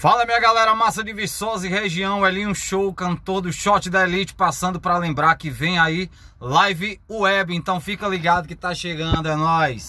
Fala minha galera, massa de Viçosa e região, Elinho Show, cantor do Shot da Elite, passando para lembrar que vem aí live web, então fica ligado que tá chegando, é nóis!